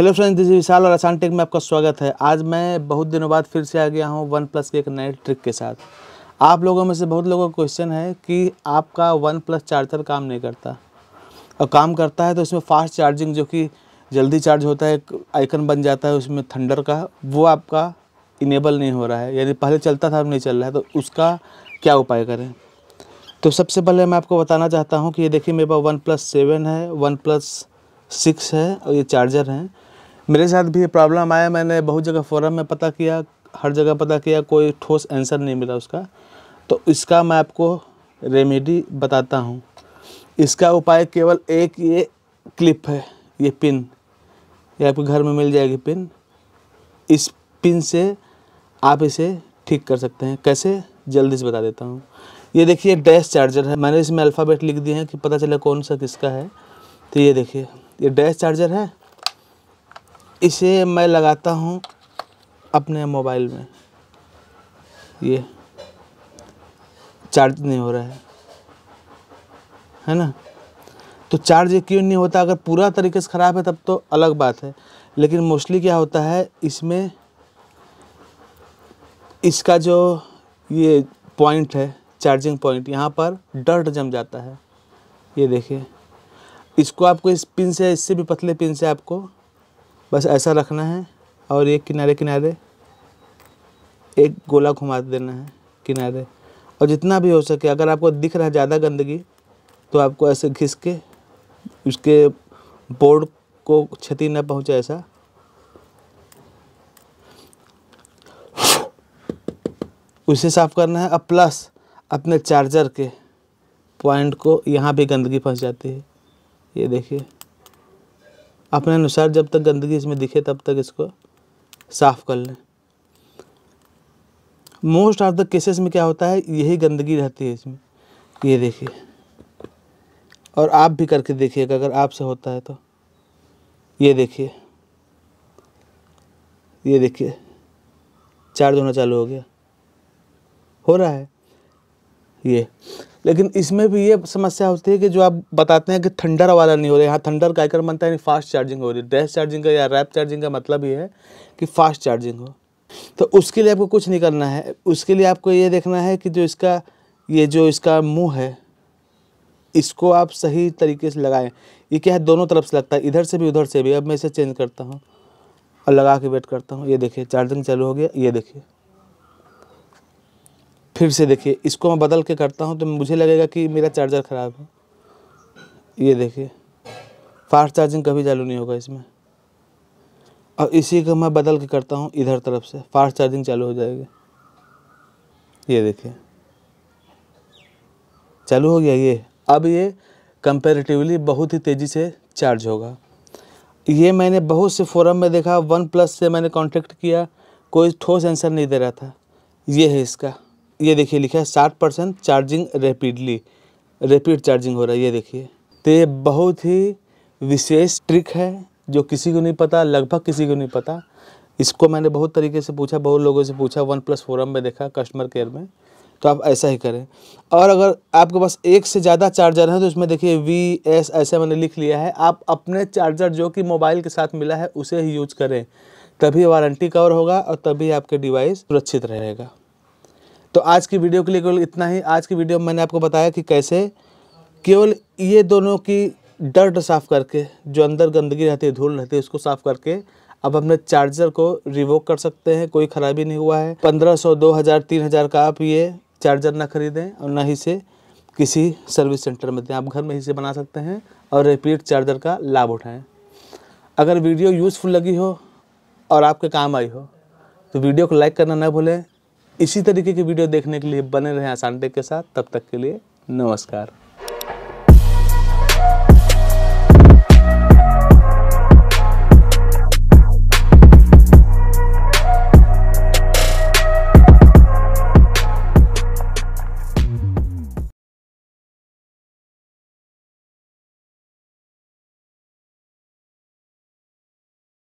hello friends this विशाल और आसान take में आपका स्वागत है आज मैं बहुत दिनों बाद फिर से आ गया हूँ वन प्लस के एक नए ट्रिक के साथ आप लोगों में से बहुत लोगों का क्वेश्चन है कि आपका वन प्लस चार्जर काम नहीं करता और काम करता है तो इसमें फास्ट चार्जिंग जो कि जल्दी चार्ज होता है एक आइकन बन जाता है उसमें थंडर का वो आपका इनेबल नहीं हो रहा है यानी पहले चलता था अब नहीं चल रहा है तो उसका क्या उपाय करें तो सबसे पहले मैं आपको बताना चाहता हूँ कि ये देखिए मेरे पास वन प्लस सेवन है वन प्लस सिक्स है और ये चार्जर हैं मेरे साथ भी ये प्रॉब्लम आया मैंने बहुत जगह फोरम में पता किया हर जगह पता किया कोई ठोस आंसर नहीं मिला उसका तो इसका मैं आपको रेमेडी बताता हूँ इसका उपाय केवल एक ये क्लिप है ये पिन ये आपके घर में मिल जाएगी पिन इस पिन से आप इसे ठीक कर सकते हैं कैसे जल्दी से बता देता हूँ ये देखिए डैश चार्जर है मैंने इसमें अल्फ़ाबेट लिख दिए हैं कि पता चले कौन सा किसका है तो ये देखिए ये डैश चार्जर है इसे मैं लगाता हूँ अपने मोबाइल में ये चार्ज नहीं हो रहा है है ना तो चार्ज क्यों नहीं होता अगर पूरा तरीके से ख़राब है तब तो अलग बात है लेकिन मोस्टली क्या होता है इसमें इसका जो ये पॉइंट है चार्जिंग पॉइंट यहाँ पर डर्ट जम जाता है ये देखिए इसको आपको इस पिन से इससे भी पतले पिन से आपको बस ऐसा रखना है और ये किनारे किनारे एक गोला घुमा देना है किनारे और जितना भी हो सके अगर आपको दिख रहा है ज़्यादा गंदगी तो आपको ऐसे घिस के उसके बोर्ड को क्षति न पहुँचे ऐसा उसे साफ़ करना है और प्लस अपने चार्जर के पॉइंट को यहाँ भी गंदगी फंस जाती है ये देखिए अपने अनुसार जब तक गंदगी इसमें दिखे तब तक इसको साफ़ कर लें मोस्ट ऑफ द केसेस में क्या होता है यही गंदगी रहती है इसमें ये देखिए और आप भी करके देखिएगा अगर आपसे होता है तो ये देखिए ये देखिए चार्ज होना चालू हो गया हो रहा है ये लेकिन इसमें भी ये समस्या होती है कि जो आप बताते हैं कि थंडर वाला नहीं हो रहा है यहाँ थंडर का आयकर बनता है यानी फास्ट चार्जिंग हो रही है डैश चार्जिंग का या रैप चार्जिंग का मतलब ये है कि फास्ट चार्जिंग हो तो उसके लिए आपको कुछ नहीं करना है उसके लिए आपको ये देखना है कि जो इसका ये जो इसका मुँह है इसको आप सही तरीके से लगाएं ये क्या है दोनों तरफ से लगता है इधर से भी उधर से भी अब मैं इसे चेंज करता हूँ और लगा के वेट करता हूँ ये देखिए चार्जिंग चालू हो गया ये देखिए फिर से देखिए इसको मैं बदल के करता हूँ तो मुझे लगेगा कि मेरा चार्जर ख़राब है ये देखिए फास्ट चार्जिंग कभी चालू नहीं होगा इसमें और इसी को मैं बदल के करता हूँ इधर तरफ से फास्ट चार्जिंग चालू हो जाएगी ये देखिए चालू हो गया ये अब ये कंपेरेटिवली बहुत ही तेज़ी से चार्ज होगा ये मैंने बहुत से फोरम में देखा वन प्लस से मैंने कांटेक्ट किया कोई ठोस आंसर नहीं दे रहा था ये है इसका ये देखिए लिखा है साठ percent charging rapidly rapid charging हो रहा है ये देखिए तो ये बहुत ही विशेष ट्रिक है जो किसी को नहीं पता लगभग किसी को नहीं पता इसको मैंने बहुत तरीके से पूछा बहुत लोगों से पूछा वन प्लस फोरम में देखा कस्टमर केयर में तो आप ऐसा ही करें और अगर आपके पास एक से ज़्यादा चार्जर है तो इसमें देखिए वी एस ऐसे मैंने लिख लिया है आप अपने चार्जर जो कि मोबाइल के साथ मिला है उसे ही यूज करें तभी वारंटी कवर होगा और तभी आपके डिवाइस सुरक्षित रहेगा तो आज की वीडियो के लिए केवल इतना ही आज की वीडियो में मैंने आपको बताया कि कैसे केवल ये दोनों की डर्ट साफ़ करके जो अंदर गंदगी रहती है धूल रहती है उसको साफ़ करके अब अपने चार्जर को रिवोक कर सकते हैं कोई ख़राबी नहीं हुआ है पंद्रह सौ दो हज़ार तीन हज़ार का आप ये चार्जर ना ख़रीदें और ना ही से किसी सर्विस सेंटर में दें आप घर में ही से बना सकते हैं और रिपीट चार्जर का लाभ उठाएं अगर वीडियो यूज़फुल लगी हो और आपके काम आई हो तो वीडियो को लाइक करना ना भूलें इसी तरीके की वीडियो देखने के लिए बने रहें आसान टेक के साथ तब तक के लिए नमस्कार